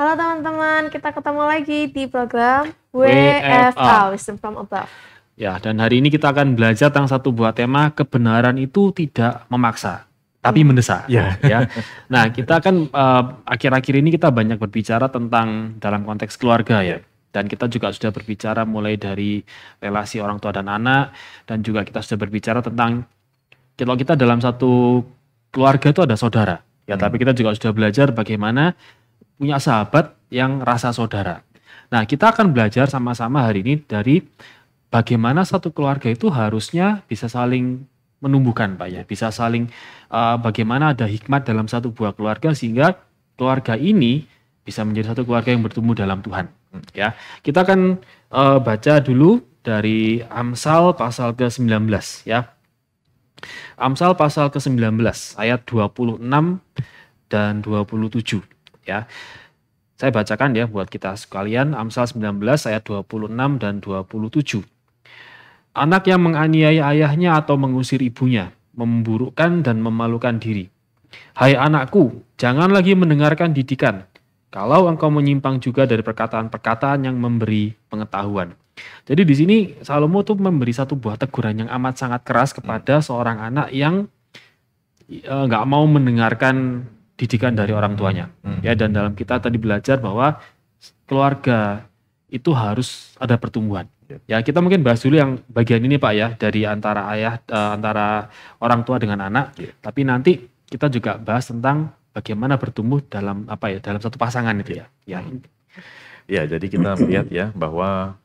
Halo teman-teman, kita ketemu lagi di program WFA, Wisdom from Above. Ya, dan hari ini kita akan belajar tentang satu buah tema kebenaran itu tidak memaksa, tapi mendesak. Ya. ya. Nah, kita akan akhir eh, akhir-akhir ini kita banyak berbicara tentang dalam konteks keluarga ya. Dan kita juga sudah berbicara mulai dari relasi orang tua dan anak, dan juga kita sudah berbicara tentang kalau kita dalam satu keluarga itu ada saudara. Ya, hmm. tapi kita juga sudah belajar bagaimana punya sahabat yang rasa saudara. Nah, kita akan belajar sama-sama hari ini dari bagaimana satu keluarga itu harusnya bisa saling menumbuhkan, Pak ya. ya. Bisa saling uh, bagaimana ada hikmat dalam satu buah keluarga sehingga keluarga ini bisa menjadi satu keluarga yang bertumbuh dalam Tuhan, hmm. ya. Kita akan uh, baca dulu dari Amsal pasal ke-19 ya. Amsal pasal ke-19 ayat 26 dan 27 ya. Saya bacakan ya buat kita sekalian Amsal 19 ayat 26 dan 27. Anak yang menganiaya ayahnya atau mengusir ibunya, memburukkan dan memalukan diri. Hai anakku, jangan lagi mendengarkan didikan, kalau engkau menyimpang juga dari perkataan-perkataan yang memberi pengetahuan. Jadi di sini Salomo tuh memberi satu buah teguran yang amat sangat keras kepada seorang anak yang eh, nggak e, mau mendengarkan didikan dari orang hmm. tuanya. Hmm. Ya dan dalam kita tadi belajar bahwa keluarga itu harus ada pertumbuhan. Ya, ya kita mungkin bahas dulu yang bagian ini Pak ya dari antara ayah eh, antara orang tua dengan anak. Yeah. Tapi nanti kita juga bahas tentang bagaimana bertumbuh dalam apa ya dalam satu pasangan itu ya. Ya. Ya, ya jadi kita melihat ya bahwa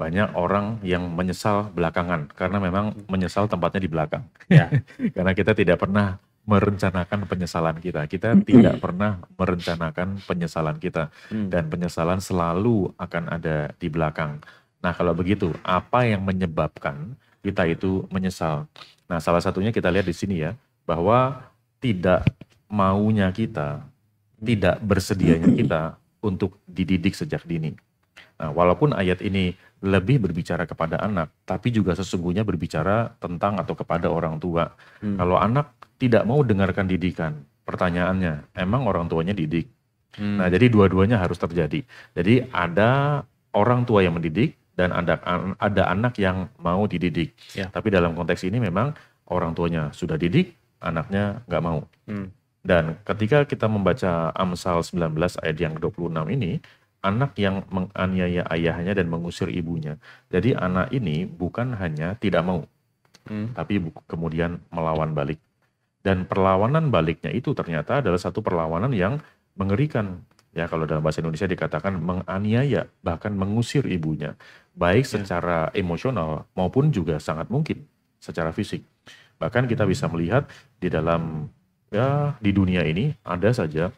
banyak orang yang menyesal belakangan karena memang hmm. menyesal tempatnya di belakang. Ya. karena kita tidak pernah merencanakan penyesalan kita. Kita tidak pernah merencanakan penyesalan kita mm. dan penyesalan selalu akan ada di belakang. Nah, kalau begitu, apa yang menyebabkan kita itu menyesal? Nah, salah satunya kita lihat di sini ya, bahwa tidak maunya kita, tidak bersedianya kita untuk dididik sejak dini. Nah, walaupun ayat ini lebih berbicara kepada anak, tapi juga sesungguhnya berbicara tentang atau kepada orang tua. Hmm. Kalau anak tidak mau dengarkan didikan. Pertanyaannya, emang orang tuanya didik? Hmm. Nah, jadi dua-duanya harus terjadi. Jadi ada orang tua yang mendidik dan ada ada anak yang mau dididik. Ya. Tapi dalam konteks ini memang orang tuanya sudah didik, anaknya nggak mau. Hmm. Dan ketika kita membaca Amsal 19 ayat yang 26 ini, anak yang menganiaya ayahnya dan mengusir ibunya. Jadi anak ini bukan hanya tidak mau, hmm. tapi kemudian melawan balik. Dan perlawanan baliknya itu ternyata adalah satu perlawanan yang mengerikan. Ya kalau dalam bahasa Indonesia dikatakan menganiaya, bahkan mengusir ibunya. Baik ya. secara emosional maupun juga sangat mungkin secara fisik. Bahkan kita bisa hmm. melihat di dalam ya di dunia ini ada saja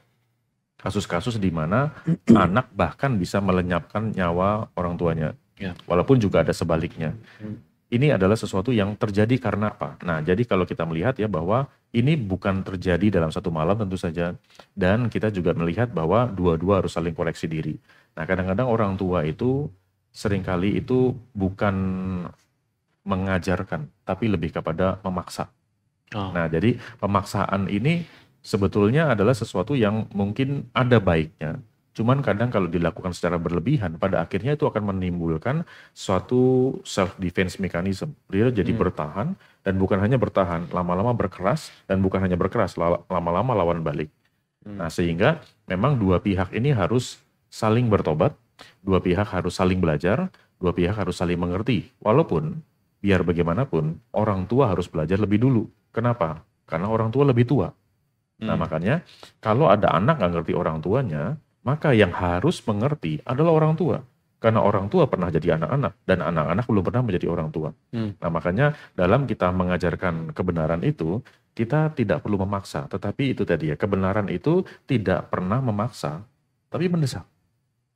kasus-kasus di mana anak bahkan bisa melenyapkan nyawa orang tuanya. Ya. Walaupun juga ada sebaliknya. Hmm ini adalah sesuatu yang terjadi karena apa? Nah, jadi kalau kita melihat ya bahwa ini bukan terjadi dalam satu malam tentu saja dan kita juga melihat bahwa dua-dua harus saling koreksi diri. Nah, kadang-kadang orang tua itu seringkali itu bukan mengajarkan tapi lebih kepada memaksa. Oh. Nah, jadi pemaksaan ini sebetulnya adalah sesuatu yang mungkin ada baiknya, Cuman kadang kalau dilakukan secara berlebihan, pada akhirnya itu akan menimbulkan suatu self defense mechanism. Dia jadi hmm. bertahan dan bukan hanya bertahan, lama-lama berkeras dan bukan hanya berkeras, lama-lama lawan balik. Hmm. Nah sehingga memang dua pihak ini harus saling bertobat, dua pihak harus saling belajar, dua pihak harus saling mengerti. Walaupun biar bagaimanapun orang tua harus belajar lebih dulu. Kenapa? Karena orang tua lebih tua. Nah hmm. makanya kalau ada anak nggak ngerti orang tuanya, maka yang harus mengerti adalah orang tua. Karena orang tua pernah jadi anak-anak dan anak-anak belum pernah menjadi orang tua. Hmm. Nah, makanya dalam kita mengajarkan kebenaran itu, kita tidak perlu memaksa, tetapi itu tadi ya, kebenaran itu tidak pernah memaksa, tapi mendesak.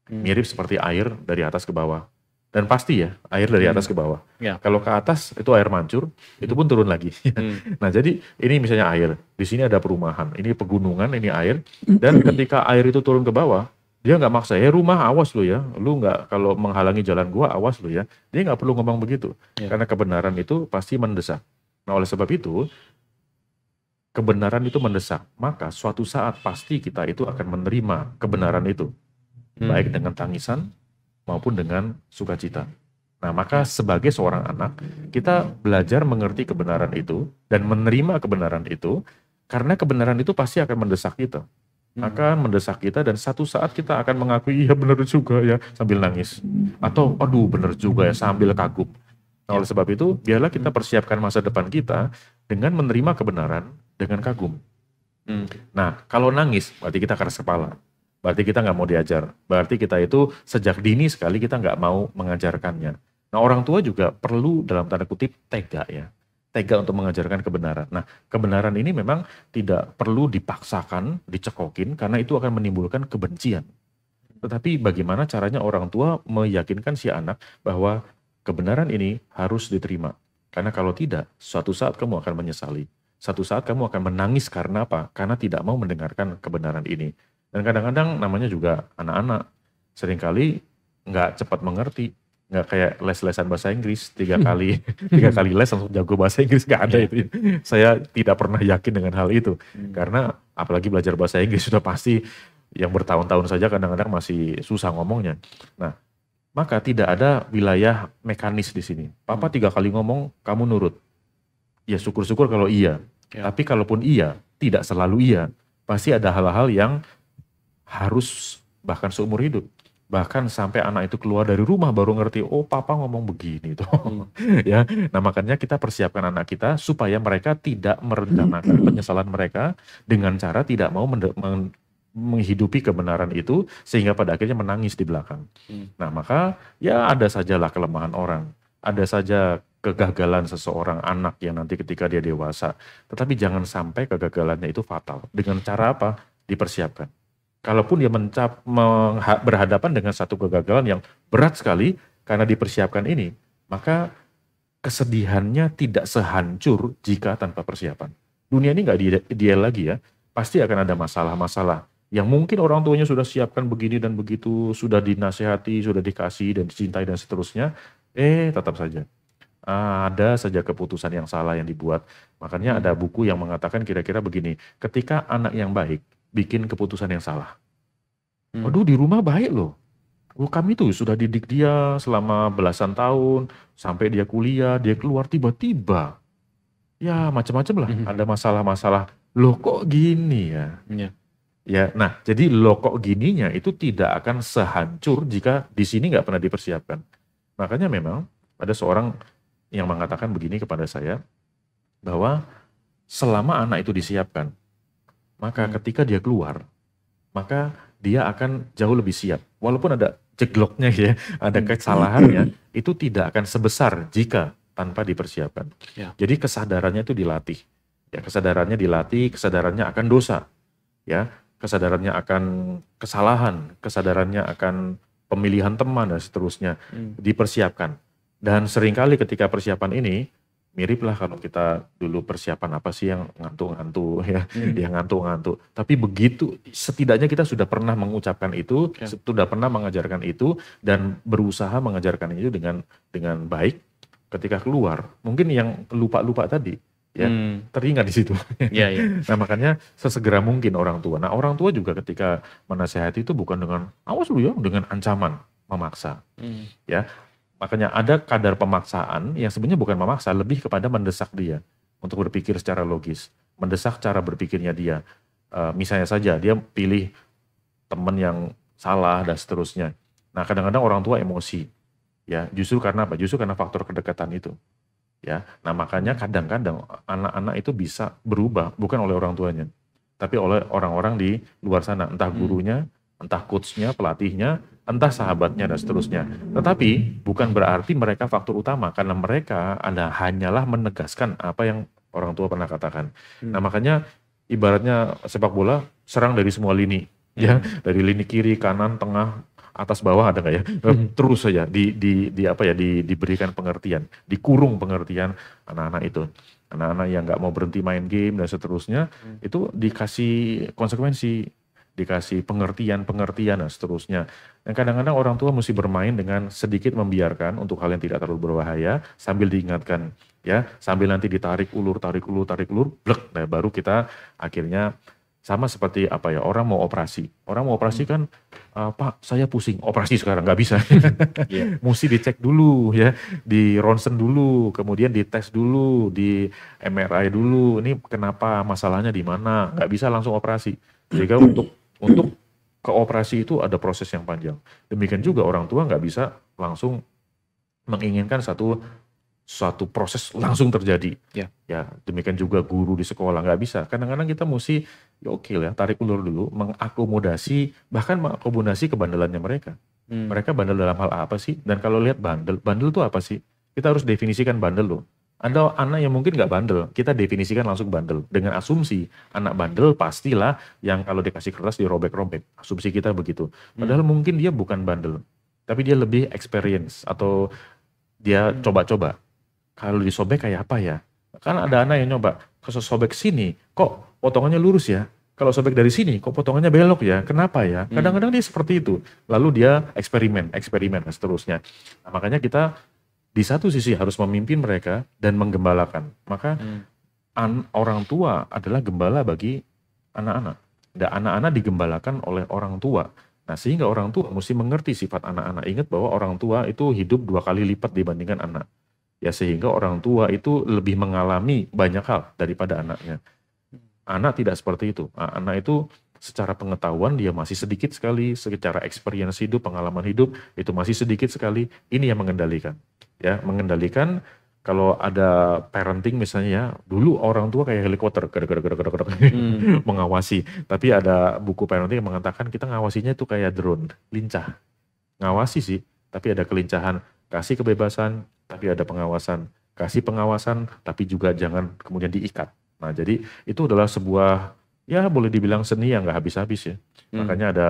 Hmm. Mirip seperti air dari atas ke bawah dan pasti ya air dari atas hmm. ke bawah. Ya. Kalau ke atas itu air mancur, itu pun turun lagi. Hmm. nah jadi ini misalnya air, di sini ada perumahan, ini pegunungan, ini air, hmm. dan ketika air itu turun ke bawah, dia nggak maksa ya rumah awas lu ya, lu nggak kalau menghalangi jalan gua awas lu ya, dia nggak perlu ngomong begitu, ya. karena kebenaran itu pasti mendesak. Nah oleh sebab itu kebenaran itu mendesak, maka suatu saat pasti kita itu akan menerima kebenaran itu, hmm. baik dengan tangisan maupun dengan sukacita. Nah, maka sebagai seorang anak, kita belajar mengerti kebenaran itu dan menerima kebenaran itu, karena kebenaran itu pasti akan mendesak kita. Hmm. Akan mendesak kita dan satu saat kita akan mengakui, iya benar juga ya, sambil nangis. Atau, aduh benar juga ya, sambil kagum. Nah, oleh sebab itu, biarlah kita persiapkan masa depan kita dengan menerima kebenaran dengan kagum. Hmm. Nah, kalau nangis, berarti kita keras kepala. Berarti kita nggak mau diajar. Berarti kita itu sejak dini sekali kita nggak mau mengajarkannya. Nah orang tua juga perlu dalam tanda kutip tega ya. Tega untuk mengajarkan kebenaran. Nah kebenaran ini memang tidak perlu dipaksakan, dicekokin karena itu akan menimbulkan kebencian. Tetapi bagaimana caranya orang tua meyakinkan si anak bahwa kebenaran ini harus diterima. Karena kalau tidak, suatu saat kamu akan menyesali. Satu saat kamu akan menangis karena apa? Karena tidak mau mendengarkan kebenaran ini. Dan kadang-kadang namanya juga anak-anak seringkali nggak cepat mengerti, nggak kayak les-lesan bahasa Inggris tiga kali tiga kali les langsung jago bahasa Inggris nggak ada iya. itu. Saya tidak pernah yakin dengan hal itu hmm. karena apalagi belajar bahasa Inggris sudah pasti yang bertahun-tahun saja kadang-kadang masih susah ngomongnya. Nah, maka tidak ada wilayah mekanis di sini. Papa hmm. tiga kali ngomong, kamu nurut. Ya syukur-syukur kalau iya. Ya. Tapi kalaupun iya, tidak selalu iya. Pasti ada hal-hal yang harus bahkan seumur hidup bahkan sampai anak itu keluar dari rumah baru ngerti oh papa ngomong begini tuh hmm. ya nah makanya kita persiapkan anak kita supaya mereka tidak merencanakan hmm. penyesalan mereka dengan cara tidak mau men menghidupi kebenaran itu sehingga pada akhirnya menangis di belakang hmm. nah maka ya ada sajalah kelemahan orang ada saja kegagalan seseorang anak yang nanti ketika dia dewasa tetapi jangan sampai kegagalannya itu fatal dengan cara apa dipersiapkan kalaupun dia mencap berhadapan dengan satu kegagalan yang berat sekali karena dipersiapkan ini, maka kesedihannya tidak sehancur jika tanpa persiapan. Dunia ini nggak ideal, lagi ya, pasti akan ada masalah-masalah yang mungkin orang tuanya sudah siapkan begini dan begitu, sudah dinasehati, sudah dikasih dan dicintai dan seterusnya, eh tetap saja ada saja keputusan yang salah yang dibuat. Makanya ada buku yang mengatakan kira-kira begini, ketika anak yang baik bikin keputusan yang salah. Hmm. Aduh di rumah baik loh. Loh kami tuh sudah didik dia selama belasan tahun, sampai dia kuliah, dia keluar tiba-tiba. Ya macam-macam lah, hmm. ada masalah-masalah. Loh kok gini ya? Yeah. Ya, nah jadi loh kok gininya itu tidak akan sehancur jika di sini nggak pernah dipersiapkan. Makanya memang ada seorang yang mengatakan begini kepada saya bahwa selama anak itu disiapkan, maka hmm. ketika dia keluar, maka dia akan jauh lebih siap. Walaupun ada jegloknya ya, ada hmm. kesalahannya, hmm. itu tidak akan sebesar jika tanpa dipersiapkan. Ya. Jadi kesadarannya itu dilatih. Ya, kesadarannya dilatih, kesadarannya akan dosa. Ya, kesadarannya akan kesalahan, kesadarannya akan pemilihan teman dan seterusnya hmm. dipersiapkan. Dan seringkali ketika persiapan ini mirip lah kalau kita dulu persiapan apa sih yang ngantuk-ngantuk ya, hmm. yang ngantuk-ngantuk. Tapi begitu setidaknya kita sudah pernah mengucapkan itu, okay. sudah pernah mengajarkan itu dan berusaha mengajarkan itu dengan dengan baik ketika keluar. Mungkin yang lupa-lupa tadi ya hmm. teringat di situ. Ya, ya. nah makanya sesegera mungkin orang tua. Nah orang tua juga ketika menasehati itu bukan dengan awas lu ya, dengan ancaman memaksa. Hmm. Ya, Makanya ada kadar pemaksaan yang sebenarnya bukan memaksa, lebih kepada mendesak dia untuk berpikir secara logis, mendesak cara berpikirnya dia. E, misalnya saja dia pilih teman yang salah dan seterusnya. Nah kadang-kadang orang tua emosi, ya justru karena apa? Justru karena faktor kedekatan itu. Ya, nah makanya kadang-kadang anak-anak itu bisa berubah bukan oleh orang tuanya, tapi oleh orang-orang di luar sana, entah hmm. gurunya, entah coachnya, pelatihnya, entah sahabatnya dan seterusnya. Tetapi bukan berarti mereka faktor utama karena mereka ada hanyalah menegaskan apa yang orang tua pernah katakan. Hmm. Nah makanya ibaratnya sepak bola serang dari semua lini, hmm. ya dari lini kiri, kanan, tengah, atas bawah ada nggak ya? Hmm. Eh, terus saja di, di, di apa ya di, diberikan pengertian, dikurung pengertian anak-anak itu anak-anak yang nggak mau berhenti main game dan seterusnya hmm. itu dikasih konsekuensi dikasih pengertian pengertian dan seterusnya dan kadang-kadang orang tua mesti bermain dengan sedikit membiarkan untuk hal yang tidak terlalu berbahaya sambil diingatkan ya, sambil nanti ditarik ulur, tarik ulur, tarik ulur, blek. Nah, baru kita akhirnya sama seperti apa ya orang mau operasi orang mau operasi kan uh, pak saya pusing operasi sekarang nggak bisa iya. mesti dicek dulu ya di ronsen dulu kemudian dites dulu di MRI dulu ini kenapa masalahnya di mana nggak bisa langsung operasi sehingga untuk untuk ke operasi itu ada proses yang panjang. Demikian juga orang tua nggak bisa langsung menginginkan satu suatu proses langsung terjadi. Ya. ya demikian juga guru di sekolah nggak bisa. Kadang-kadang kita mesti ya oke okay lah tarik ulur dulu, mengakomodasi bahkan mengakomodasi kebandelannya mereka. Hmm. Mereka bandel dalam hal apa sih? Dan kalau lihat bandel, bandel itu apa sih? Kita harus definisikan bandel loh. Anda anak yang mungkin nggak bandel, kita definisikan langsung bandel. Dengan asumsi anak bandel pastilah yang kalau dikasih kertas dirobek-robek. Asumsi kita begitu. Hmm. Padahal hmm. mungkin dia bukan bandel, tapi dia lebih experience atau dia hmm. coba-coba. Hmm. Kalau disobek kayak apa ya? Kan ada anak yang nyoba, kalau sobek sini kok potongannya lurus ya? Kalau sobek dari sini kok potongannya belok ya? Kenapa ya? Hmm. Kadang-kadang dia seperti itu. Lalu dia eksperimen, eksperimen dan seterusnya. Nah, makanya kita di satu sisi harus memimpin mereka dan menggembalakan. Maka hmm. an, orang tua adalah gembala bagi anak-anak. Dan anak-anak digembalakan oleh orang tua. Nah, sehingga orang tua mesti mengerti sifat anak-anak. Ingat bahwa orang tua itu hidup dua kali lipat dibandingkan anak. Ya, sehingga orang tua itu lebih mengalami banyak hal daripada anaknya. Anak tidak seperti itu. Ah, anak itu secara pengetahuan dia masih sedikit sekali, secara experience hidup, pengalaman hidup itu masih sedikit sekali. Ini yang mengendalikan ya mengendalikan kalau ada parenting misalnya ya dulu orang tua kayak helikopter gara-gara-gara-gara hmm. mengawasi tapi ada buku parenting yang mengatakan kita ngawasinya itu kayak drone lincah ngawasi sih tapi ada kelincahan kasih kebebasan tapi ada pengawasan kasih pengawasan tapi juga jangan kemudian diikat nah jadi itu adalah sebuah ya boleh dibilang seni yang nggak habis-habis ya hmm. makanya ada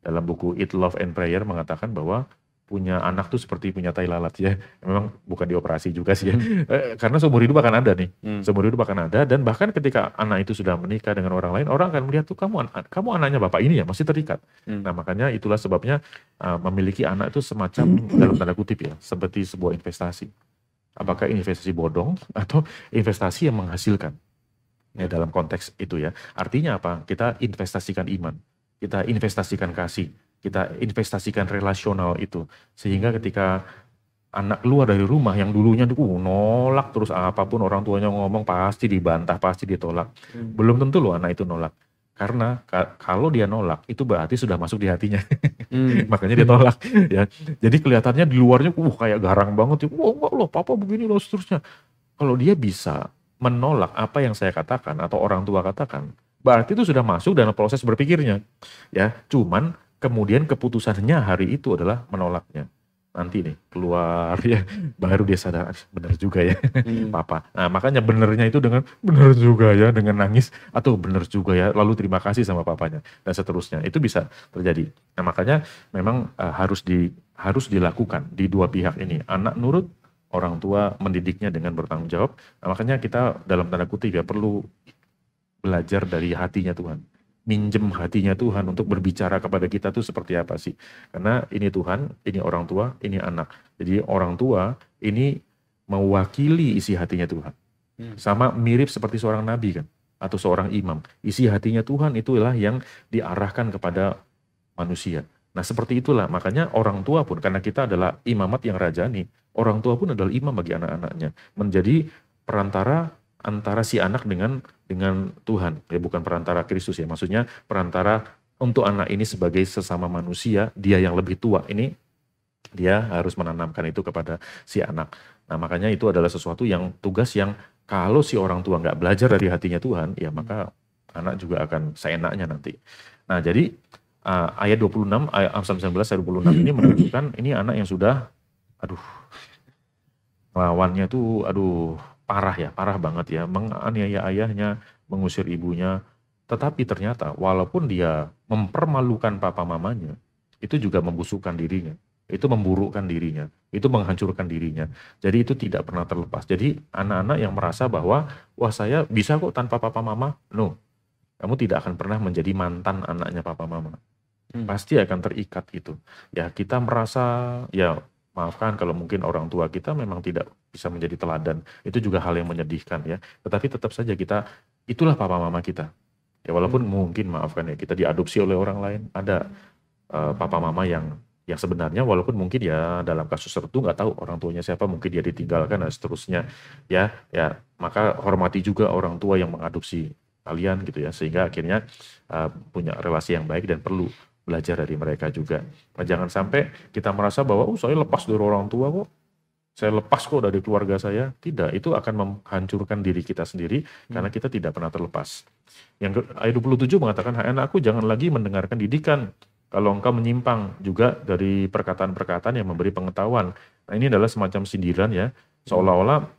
dalam buku Eat Love and Prayer mengatakan bahwa punya anak tuh seperti punya tai lalat ya. Memang bukan dioperasi juga sih ya. Hmm. Karena seumur hidup akan ada nih. Hmm. Seumur hidup akan ada dan bahkan ketika anak itu sudah menikah dengan orang lain, orang akan melihat tuh kamu an kamu anaknya bapak ini ya masih terikat. Hmm. Nah, makanya itulah sebabnya uh, memiliki anak itu semacam hmm. dalam tanda kutip ya, seperti sebuah investasi. Apakah hmm. investasi bodong atau investasi yang menghasilkan? Ya dalam konteks itu ya. Artinya apa? Kita investasikan iman, kita investasikan kasih, kita investasikan relasional itu sehingga ketika anak keluar dari rumah yang dulunya uh, nolak terus apapun orang tuanya ngomong pasti dibantah pasti ditolak hmm. belum tentu loh anak itu nolak karena ka kalau dia nolak itu berarti sudah masuk di hatinya hmm. makanya dia tolak ya jadi kelihatannya di luarnya uh kayak garang banget ya wah enggak loh papa begini loh seterusnya kalau dia bisa menolak apa yang saya katakan atau orang tua katakan berarti itu sudah masuk dalam proses berpikirnya ya cuman kemudian keputusannya hari itu adalah menolaknya nanti nih keluar ya baru dia sadar benar juga ya hmm. papa nah makanya benernya itu dengan bener juga ya dengan nangis atau bener juga ya lalu terima kasih sama papanya dan seterusnya itu bisa terjadi nah makanya memang uh, harus di harus dilakukan di dua pihak ini anak nurut orang tua mendidiknya dengan bertanggung jawab nah, makanya kita dalam tanda kutip ya perlu belajar dari hatinya Tuhan minjem hatinya Tuhan untuk berbicara kepada kita tuh seperti apa sih? Karena ini Tuhan, ini orang tua, ini anak. Jadi orang tua ini mewakili isi hatinya Tuhan. Hmm. Sama mirip seperti seorang nabi kan atau seorang imam. Isi hatinya Tuhan itulah yang diarahkan kepada manusia. Nah, seperti itulah makanya orang tua pun karena kita adalah imamat yang rajani, orang tua pun adalah imam bagi anak-anaknya. Menjadi perantara antara si anak dengan dengan Tuhan ya bukan perantara Kristus ya maksudnya perantara untuk anak ini sebagai sesama manusia dia yang lebih tua ini dia harus menanamkan itu kepada si anak nah makanya itu adalah sesuatu yang tugas yang kalau si orang tua nggak belajar dari hatinya Tuhan ya maka anak juga akan seenaknya nanti nah jadi uh, ayat 26 ah, ayat 19 ayat 26 ini menunjukkan ini anak yang sudah aduh lawannya tuh aduh parah ya, parah banget ya, menganiaya ayahnya, mengusir ibunya. Tetapi ternyata walaupun dia mempermalukan papa mamanya, itu juga membusukkan dirinya, itu memburukkan dirinya, itu menghancurkan dirinya. Jadi itu tidak pernah terlepas. Jadi anak-anak yang merasa bahwa wah saya bisa kok tanpa papa mama, no. Kamu tidak akan pernah menjadi mantan anaknya papa mama. Hmm. Pasti akan terikat gitu. Ya kita merasa ya maafkan kalau mungkin orang tua kita memang tidak bisa menjadi teladan. Itu juga hal yang menyedihkan ya. Tetapi tetap saja kita itulah papa mama kita. Ya walaupun hmm. mungkin maafkan ya kita diadopsi oleh orang lain, ada uh, papa mama yang yang sebenarnya walaupun mungkin ya dalam kasus tertentu nggak tahu orang tuanya siapa mungkin dia ditinggalkan dan seterusnya ya ya maka hormati juga orang tua yang mengadopsi kalian gitu ya sehingga akhirnya uh, punya relasi yang baik dan perlu belajar dari mereka juga. Nah, jangan sampai kita merasa bahwa oh saya lepas dari orang tua kok saya lepas kok dari keluarga saya. Tidak, itu akan menghancurkan diri kita sendiri hmm. karena kita tidak pernah terlepas. Yang ke, ayat 27 mengatakan, "Hai anakku, jangan lagi mendengarkan didikan kalau engkau menyimpang juga dari perkataan-perkataan yang memberi pengetahuan." Nah, ini adalah semacam sindiran ya, seolah-olah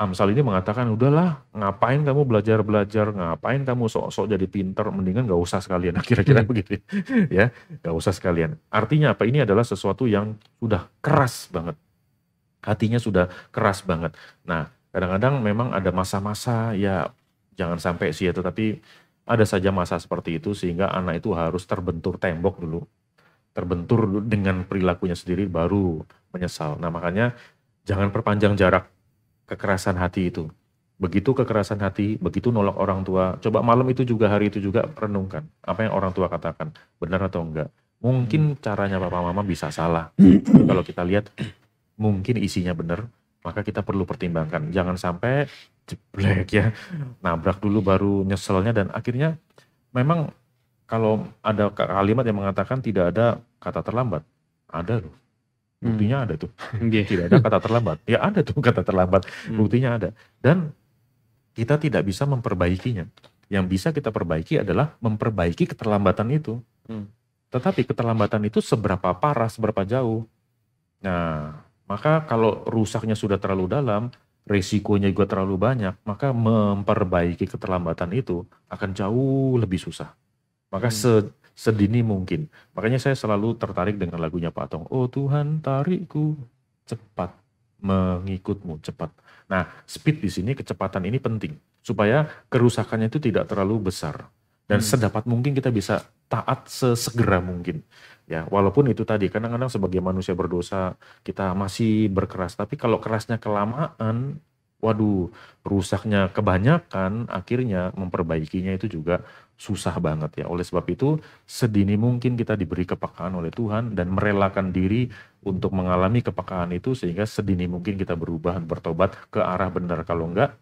Amsal ini mengatakan, udahlah, ngapain kamu belajar-belajar, ngapain kamu sok-sok jadi pinter, mendingan gak usah sekalian, kira-kira hmm. begitu ya, gak usah sekalian. Artinya apa? Ini adalah sesuatu yang sudah keras banget hatinya sudah keras banget. Nah, kadang-kadang memang ada masa-masa ya jangan sampai sih ya, tetapi ada saja masa seperti itu sehingga anak itu harus terbentur tembok dulu. Terbentur dengan perilakunya sendiri baru menyesal. Nah, makanya jangan perpanjang jarak kekerasan hati itu. Begitu kekerasan hati, begitu nolak orang tua, coba malam itu juga hari itu juga renungkan apa yang orang tua katakan, benar atau enggak. Mungkin hmm. caranya papa mama bisa salah. Hmm. Kalau kita lihat mungkin isinya benar, maka kita perlu pertimbangkan. Jangan sampai jeblek ya, nabrak dulu baru nyeselnya dan akhirnya memang kalau ada kalimat yang mengatakan tidak ada kata terlambat, ada loh. Hmm. Buktinya hmm. ada tuh. Yeah. tidak ada kata terlambat. Ya ada tuh kata terlambat. Hmm. Buktinya ada. Dan kita tidak bisa memperbaikinya. Yang bisa kita perbaiki adalah memperbaiki keterlambatan itu. Hmm. Tetapi keterlambatan itu seberapa parah, seberapa jauh. Nah, maka kalau rusaknya sudah terlalu dalam, risikonya juga terlalu banyak, maka memperbaiki keterlambatan itu akan jauh lebih susah. Maka hmm. se sedini mungkin. Makanya saya selalu tertarik dengan lagunya Pak Tong. Oh Tuhan tarikku cepat mengikutmu cepat. Nah, speed di sini kecepatan ini penting supaya kerusakannya itu tidak terlalu besar dan hmm. sedapat mungkin kita bisa taat sesegera mungkin ya walaupun itu tadi kadang-kadang sebagai manusia berdosa kita masih berkeras tapi kalau kerasnya kelamaan waduh rusaknya kebanyakan akhirnya memperbaikinya itu juga susah banget ya oleh sebab itu sedini mungkin kita diberi kepekaan oleh Tuhan dan merelakan diri untuk mengalami kepekaan itu sehingga sedini mungkin kita berubah bertobat ke arah benar kalau enggak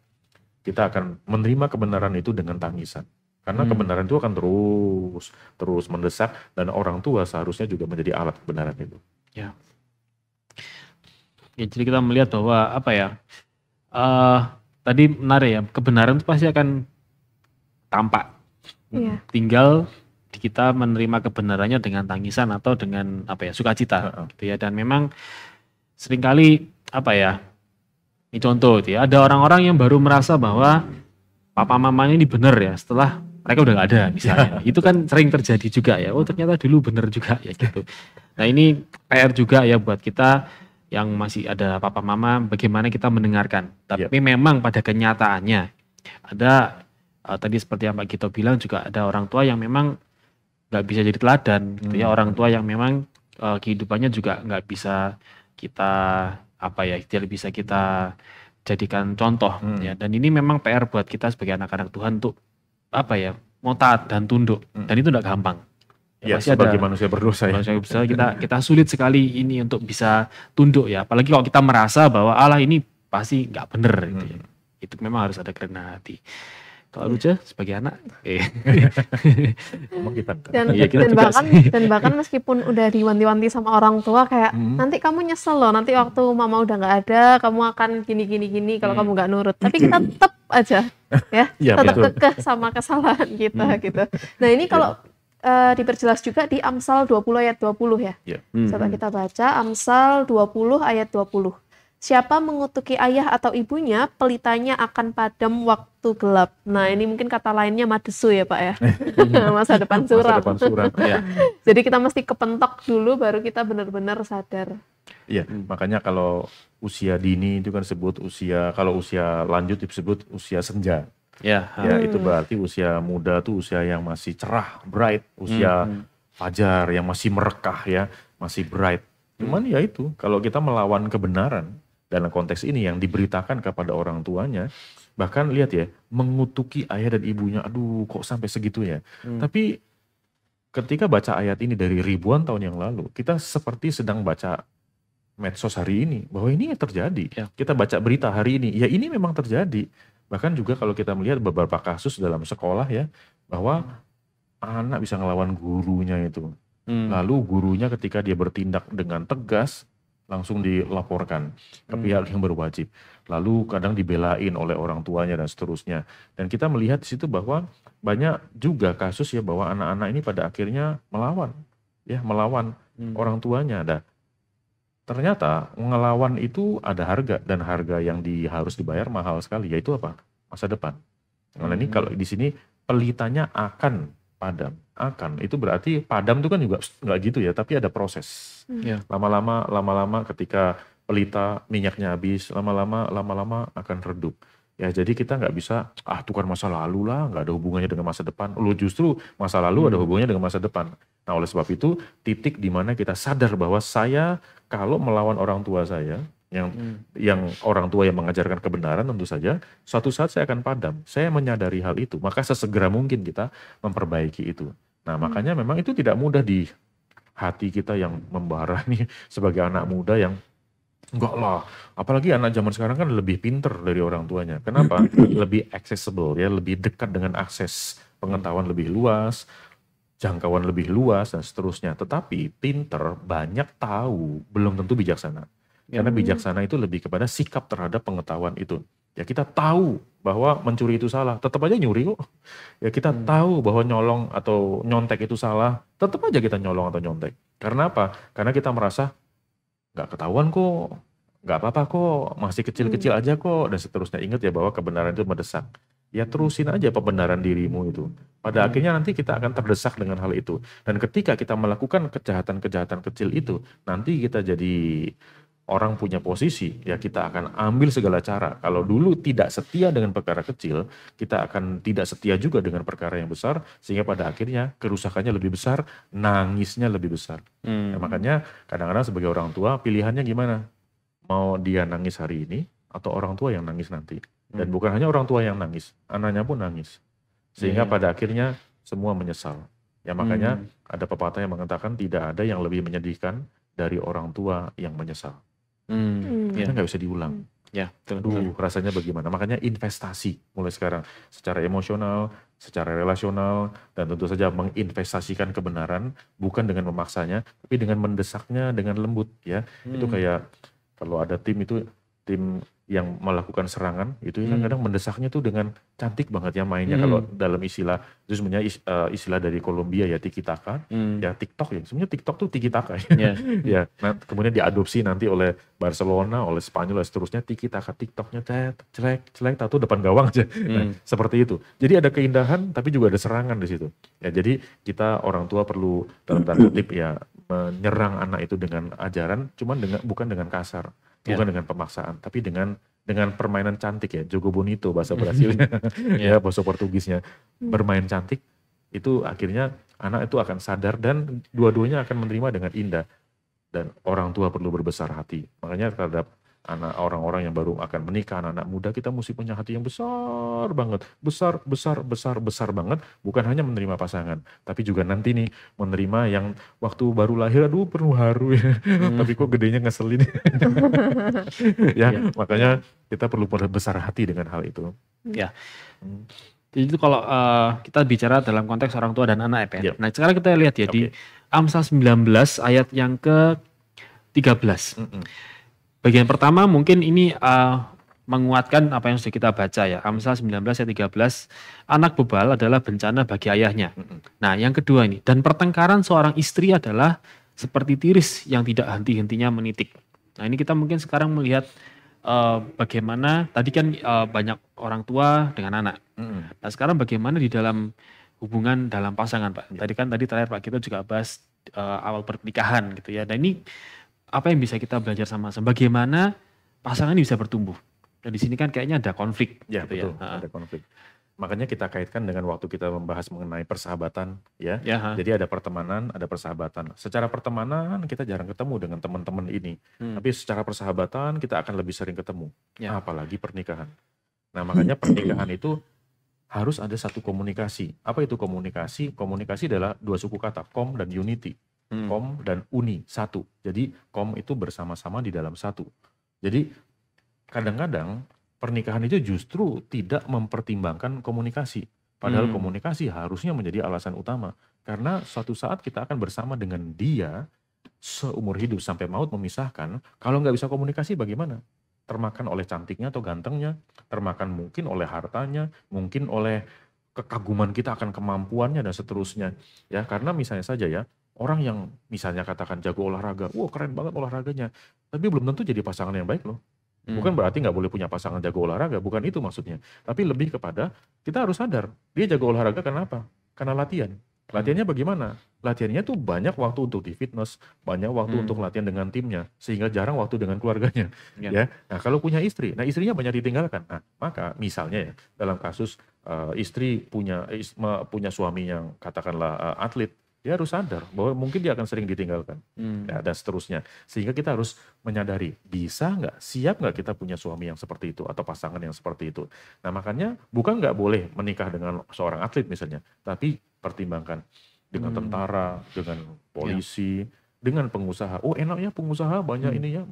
kita akan menerima kebenaran itu dengan tangisan karena hmm. kebenaran itu akan terus terus mendesak dan orang tua seharusnya juga menjadi alat kebenaran itu. Ya. ya jadi kita melihat bahwa apa ya? Uh, tadi menarik ya, kebenaran itu pasti akan tampak. Ya. Tinggal kita menerima kebenarannya dengan tangisan atau dengan apa ya, sukacita uh -uh. gitu ya. Dan memang seringkali apa ya? Ini contoh gitu ya, ada orang-orang yang baru merasa bahwa papa mamanya ini benar ya setelah mereka udah nggak ada hmm. misalnya. itu kan sering terjadi juga ya. Oh ternyata dulu bener juga ya gitu. Nah ini PR juga ya buat kita yang masih ada papa mama bagaimana kita mendengarkan. Tapi yep. memang pada kenyataannya ada uh, tadi seperti yang Pak Gito bilang juga ada orang tua yang memang nggak bisa jadi teladan gitu ya hmm. orang tua yang memang uh, kehidupannya juga nggak bisa kita apa ya tidak bisa kita jadikan contoh hmm. ya dan ini memang PR buat kita sebagai anak-anak Tuhan untuk apa ya mau taat dan tunduk hmm. dan itu tidak gampang ya, ya pasti sebagai ada, manusia berdosa ya manusia berdosa kita kita sulit sekali ini untuk bisa tunduk ya apalagi kalau kita merasa bahwa Allah ini pasti nggak benar. hmm. gitu ya. Hmm. itu memang harus ada kerendahan hati kalau Ruce sebagai anak eh emang kita dan, ya, kita dan bahkan sih. dan bahkan meskipun udah diwanti-wanti sama orang tua kayak hmm. nanti kamu nyesel loh nanti waktu mama udah nggak ada kamu akan gini gini gini kalau hmm. kamu nggak nurut tapi kita hmm. tetap aja ya, ya tetap kekeh sama kesalahan kita hmm. gitu nah ini kalau ya. Uh, diperjelas juga di Amsal 20 ayat 20 ya. Yeah. Hmm. Coba kita baca Amsal 20 ayat 20. Siapa mengutuki ayah atau ibunya, pelitanya akan padam waktu gelap. Nah, ini mungkin kata lainnya madesu ya, Pak ya. Masa depan suram. Masa depan suram, ya. Jadi kita mesti kepentok dulu baru kita benar-benar sadar. Iya, hmm. makanya kalau usia dini itu kan sebut usia, kalau usia lanjut disebut usia senja. Ya, ya hmm. itu berarti usia muda tuh usia yang masih cerah, bright, usia hmm, hmm. fajar yang masih merekah ya, masih bright. Cuman ya itu, kalau kita melawan kebenaran, dalam konteks ini yang diberitakan kepada orang tuanya bahkan lihat ya mengutuki ayah dan ibunya aduh kok sampai segitunya hmm. tapi ketika baca ayat ini dari ribuan tahun yang lalu kita seperti sedang baca medsos hari ini bahwa ini terjadi ya. kita baca berita hari ini ya ini memang terjadi bahkan juga kalau kita melihat beberapa kasus dalam sekolah ya bahwa hmm. anak bisa ngelawan gurunya itu hmm. lalu gurunya ketika dia bertindak dengan tegas langsung dilaporkan ke hmm. pihak yang berwajib. Lalu kadang dibelain oleh orang tuanya dan seterusnya. Dan kita melihat di situ bahwa banyak juga kasus ya bahwa anak-anak ini pada akhirnya melawan, ya melawan hmm. orang tuanya. Ada ternyata ngelawan itu ada harga dan harga yang di, harus dibayar mahal sekali. Yaitu apa? Masa depan. Karena hmm. ini kalau di sini pelitanya akan padam akan itu berarti padam itu kan juga nggak gitu ya tapi ada proses lama hmm. ya. lama-lama lama-lama ketika pelita minyaknya habis lama-lama lama-lama akan redup ya jadi kita nggak bisa ah tukar masa lalu lah nggak ada hubungannya dengan masa depan lo justru masa lalu hmm. ada hubungannya dengan masa depan nah oleh sebab itu titik di mana kita sadar bahwa saya kalau melawan orang tua saya yang hmm. yang orang tua yang mengajarkan kebenaran tentu saja suatu saat saya akan padam saya menyadari hal itu maka sesegera mungkin kita memperbaiki itu nah hmm. makanya memang itu tidak mudah di hati kita yang membara nih sebagai anak muda yang enggak lah apalagi anak zaman sekarang kan lebih pinter dari orang tuanya kenapa lebih accessible ya lebih dekat dengan akses pengetahuan lebih luas jangkauan lebih luas dan seterusnya tetapi pinter banyak tahu belum tentu bijaksana karena mm-hmm. bijaksana itu lebih kepada sikap terhadap pengetahuan itu. Ya kita tahu bahwa mencuri itu salah, tetap aja nyuri kok. Ya kita hmm. tahu bahwa nyolong atau nyontek itu salah, tetap aja kita nyolong atau nyontek. Karena apa? Karena kita merasa nggak ketahuan kok, nggak apa-apa kok, masih kecil-kecil mm. aja kok, dan seterusnya. Ingat ya bahwa kebenaran itu mendesak. Ya terusin aja pembenaran dirimu itu. Pada hmm. akhirnya nanti kita akan terdesak dengan hal itu. Dan ketika kita melakukan kejahatan-kejahatan kecil itu, nanti kita jadi orang punya posisi, ya kita akan ambil segala cara. Kalau dulu tidak setia dengan perkara kecil, kita akan tidak setia juga dengan perkara yang besar, sehingga pada akhirnya kerusakannya lebih besar, nangisnya lebih besar. Hmm. Ya, makanya kadang-kadang sebagai orang tua pilihannya gimana? Mau dia nangis hari ini atau orang tua yang nangis nanti? Dan hmm. bukan hanya orang tua yang nangis, anaknya pun nangis. Sehingga hmm. pada akhirnya semua menyesal. Ya makanya hmm. ada pepatah yang mengatakan tidak ada yang lebih menyedihkan dari orang tua yang menyesal. Hmm, hmm. Kita nggak ya. bisa diulang. Hmm. Ya, Duh, rasanya bagaimana? Makanya investasi mulai sekarang secara emosional, secara relasional, dan tentu saja menginvestasikan kebenaran bukan dengan memaksanya, tapi dengan mendesaknya dengan lembut ya. Hmm. Itu kayak kalau ada tim itu tim yang melakukan serangan itu hmm. kadang mendesaknya tuh dengan cantik banget ya mainnya hmm. kalau dalam istilah itu sebenarnya eh, istilah dari Kolombia ya tiki taka hmm. ya TikTok ya sebenarnya TikTok tuh tiki taka ya yeah. ya nah, kemudian diadopsi nanti oleh Barcelona oleh Spanyol dan seterusnya tiki taka TikToknya cek cek tato depan gawang aja hmm. nah, seperti itu jadi ada keindahan tapi juga ada serangan di situ ya jadi kita orang tua perlu dalam tanda kutip ya menyerang anak itu dengan ajaran cuman dengan bukan dengan kasar bukan yeah. dengan pemaksaan, tapi dengan dengan permainan cantik ya, jogo bonito bahasa mhm. Brasilnya, ya bahasa Portugisnya, mhm. bermain cantik itu akhirnya anak itu akan sadar dan dua-duanya akan menerima dengan indah dan orang tua perlu berbesar hati. Makanya terhadap anak orang-orang yang baru akan menikah, anak-anak muda kita mesti punya hati yang besar banget, besar, besar, besar, besar banget. Bukan hanya menerima pasangan, tapi juga nanti nih menerima yang waktu baru lahir, aduh penuh haru ya. Hmm. tapi kok gedenya ngeselin. ya, ya iya. makanya kita perlu besar hati dengan hal itu. Ya. Jadi itu kalau uh, kita bicara dalam konteks orang tua dan anak ya. Yep. Ya. Iya. Nah sekarang kita lihat ya okay. di Amsal 19 ayat yang ke 13. Mm -mm. Bagian pertama mungkin ini uh, menguatkan apa yang sudah kita baca ya. Amsal 19 ayat 13, anak bebal adalah bencana bagi ayahnya. Nah, yang kedua ini, dan pertengkaran seorang istri adalah seperti tiris yang tidak henti-hentinya menitik. Nah, ini kita mungkin sekarang melihat uh, bagaimana tadi kan uh, banyak orang tua dengan anak. Nah, sekarang bagaimana di dalam hubungan dalam pasangan, Pak? Ya. Tadi kan tadi terakhir Pak kita juga bahas uh, awal pernikahan gitu ya. Dan ini apa yang bisa kita belajar sama-sama? Bagaimana pasangan ini bisa bertumbuh? Dan di sini kan kayaknya ada konflik. Ya gitu ya. betul, ya. ada konflik. Makanya kita kaitkan dengan waktu kita membahas mengenai persahabatan, ya. ya Jadi ada pertemanan, ada persahabatan. Secara pertemanan kita jarang ketemu dengan teman-teman ini, hmm. tapi secara persahabatan kita akan lebih sering ketemu, ya. apalagi pernikahan. Nah makanya pernikahan itu harus ada satu komunikasi. Apa itu komunikasi? Komunikasi adalah dua suku kata, kom dan unity hmm. kom dan uni satu. Jadi kom itu bersama-sama di dalam satu. Jadi kadang-kadang pernikahan itu justru tidak mempertimbangkan komunikasi. Padahal hmm. komunikasi harusnya menjadi alasan utama. Karena suatu saat kita akan bersama dengan dia seumur hidup sampai maut memisahkan. Kalau nggak bisa komunikasi bagaimana? Termakan oleh cantiknya atau gantengnya, termakan mungkin oleh hartanya, mungkin oleh kekaguman kita akan kemampuannya dan seterusnya. Ya, karena misalnya saja ya, Orang yang misalnya katakan jago olahraga, wah keren banget olahraganya, tapi belum tentu jadi pasangan yang baik loh. Hmm. Bukan berarti nggak boleh punya pasangan jago olahraga, bukan itu maksudnya. Tapi lebih kepada kita harus sadar dia jago olahraga karena apa? Karena latihan. Hmm. Latihannya bagaimana? Latihannya tuh banyak waktu untuk di fitness, banyak waktu hmm. untuk latihan dengan timnya, sehingga jarang waktu dengan keluarganya. Ya. ya. Nah kalau punya istri, nah istrinya banyak ditinggalkan. Nah maka misalnya ya dalam kasus uh, istri punya uh, punya suami yang katakanlah uh, atlet, dia harus sadar bahwa mungkin dia akan sering ditinggalkan hmm. ya, dan seterusnya sehingga kita harus menyadari bisa nggak siap nggak kita punya suami yang seperti itu atau pasangan yang seperti itu nah makanya bukan nggak boleh menikah dengan seorang atlet misalnya tapi pertimbangkan dengan hmm. tentara dengan ya. polisi ya. dengan pengusaha oh enaknya pengusaha banyak hmm. ini ya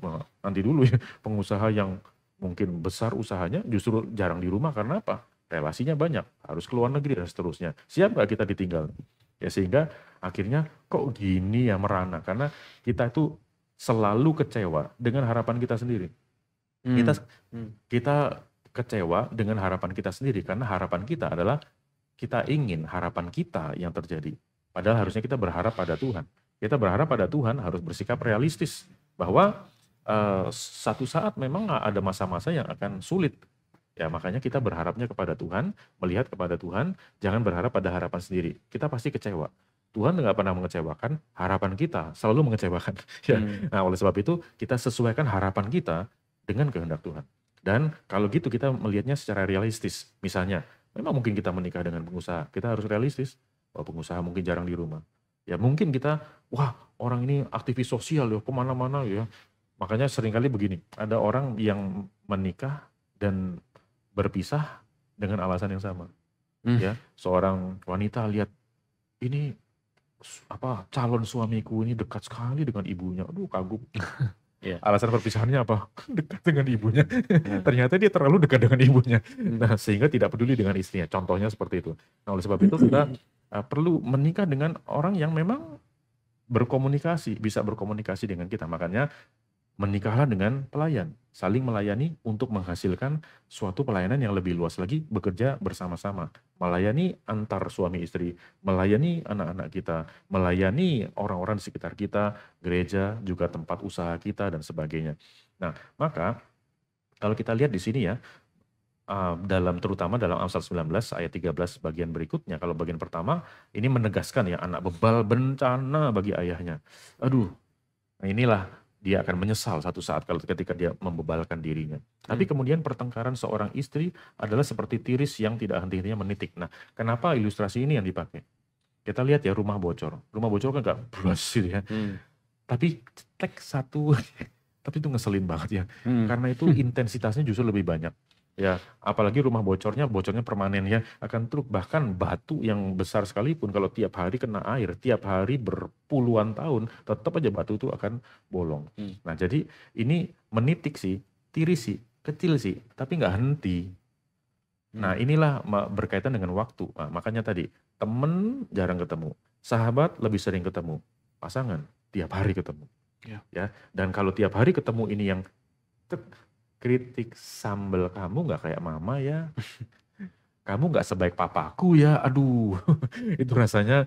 nanti dulu ya pengusaha yang mungkin besar usahanya justru jarang di rumah karena apa relasinya banyak harus keluar negeri dan seterusnya siap nggak kita ditinggal ya sehingga Akhirnya kok gini ya merana karena kita itu selalu kecewa dengan harapan kita sendiri. Hmm. Kita hmm. kita kecewa dengan harapan kita sendiri karena harapan kita adalah kita ingin harapan kita yang terjadi. Padahal harusnya kita berharap pada Tuhan. Kita berharap pada Tuhan harus bersikap realistis bahwa uh, satu saat memang ada masa-masa yang akan sulit Ya, makanya kita berharapnya kepada Tuhan, melihat kepada Tuhan, jangan berharap pada harapan sendiri. Kita pasti kecewa. Tuhan nggak pernah mengecewakan, harapan kita selalu mengecewakan. ya. Hmm. Nah, oleh sebab itu kita sesuaikan harapan kita dengan kehendak Tuhan. Dan kalau gitu kita melihatnya secara realistis. Misalnya, memang mungkin kita menikah dengan pengusaha, kita harus realistis. oh, pengusaha mungkin jarang di rumah. Ya mungkin kita, wah orang ini aktivis sosial loh, ya, kemana-mana ya. Makanya seringkali begini, ada orang yang menikah dan berpisah dengan alasan yang sama. Hmm. Ya, seorang wanita lihat ini apa calon suamiku ini dekat sekali dengan ibunya. Aduh kagum. Yeah. Alasan perpisahannya apa? dekat dengan ibunya. Yeah. Ternyata dia terlalu dekat dengan ibunya. Hmm. Nah, sehingga tidak peduli dengan istrinya. Contohnya seperti itu. Nah, oleh sebab itu kita uh, perlu menikah dengan orang yang memang berkomunikasi, bisa berkomunikasi dengan kita. Makanya menikahlah dengan pelayan, saling melayani untuk menghasilkan suatu pelayanan yang lebih luas lagi bekerja bersama-sama melayani antar suami istri, melayani anak-anak kita, melayani orang-orang di sekitar kita, gereja, juga tempat usaha kita, dan sebagainya. Nah, maka kalau kita lihat di sini ya, ah, dalam terutama dalam Amsal 19 ayat 13 bagian berikutnya kalau bagian pertama ini menegaskan ya anak bebal bencana bagi ayahnya. Aduh. Nah inilah dia akan menyesal satu saat kalau ketika dia membebalkan dirinya. Hmm. Tapi kemudian pertengkaran seorang istri adalah seperti tiris yang tidak henti-hentinya menitik. Nah, kenapa ilustrasi ini yang dipakai? Kita lihat ya rumah bocor. Rumah bocor kan gak berhasil gitu ya. Hmm. Tapi tek satu, tapi itu ngeselin banget ya. Hmm. Karena itu intensitasnya justru lebih banyak. Ya, apalagi rumah bocornya bocornya permanen ya, akan truk bahkan batu yang besar sekalipun kalau tiap hari kena air, tiap hari berpuluhan tahun, tetap aja batu itu akan bolong. Hmm. Nah, jadi ini menitik sih, tiris sih, kecil sih, tapi nggak henti. Hmm. Nah, inilah berkaitan dengan waktu. Nah, makanya tadi, temen jarang ketemu, sahabat lebih sering ketemu, pasangan tiap hari ketemu. Ya. ya. Dan kalau tiap hari ketemu ini yang kritik sambel kamu nggak kayak mama ya kamu nggak sebaik papaku ya aduh itu rasanya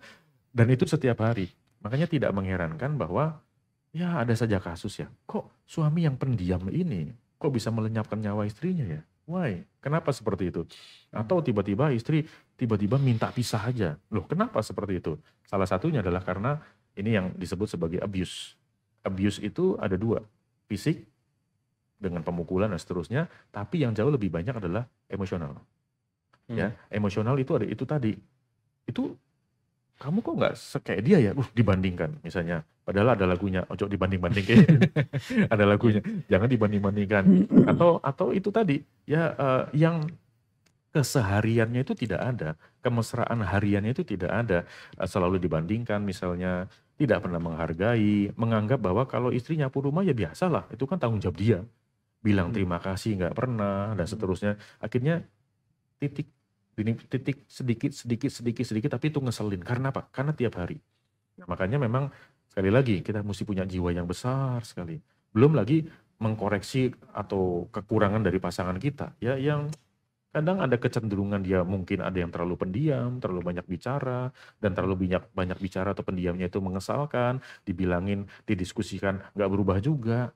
dan itu setiap hari makanya tidak mengherankan bahwa ya ada saja kasus ya kok suami yang pendiam ini kok bisa melenyapkan nyawa istrinya ya why kenapa seperti itu atau tiba-tiba istri tiba-tiba minta pisah aja loh kenapa seperti itu salah satunya adalah karena ini yang disebut sebagai abuse abuse itu ada dua fisik dengan pemukulan dan seterusnya, tapi yang jauh lebih banyak adalah emosional. Ya, hmm. Ya, emosional itu ada itu tadi. Itu kamu kok nggak sekaya dia ya? Uh, dibandingkan misalnya. Padahal ada lagunya, ojo dibanding bandingkan ada lagunya, jangan dibanding-bandingkan. Atau atau itu tadi ya uh, yang kesehariannya itu tidak ada, kemesraan hariannya itu tidak ada, eh, selalu dibandingkan misalnya tidak pernah menghargai, menganggap bahwa kalau istrinya nyapu rumah ya biasalah, itu kan tanggung jawab dia bilang hmm. terima kasih nggak pernah dan hmm. seterusnya akhirnya titik ini titik sedikit sedikit sedikit sedikit tapi itu ngeselin karena apa karena tiap hari ya. makanya memang sekali lagi kita mesti punya jiwa yang besar sekali belum lagi mengkoreksi atau kekurangan dari pasangan kita ya yang kadang ada kecenderungan dia mungkin ada yang terlalu pendiam, terlalu banyak bicara dan terlalu banyak banyak bicara atau pendiamnya itu mengesalkan, dibilangin, didiskusikan nggak berubah juga.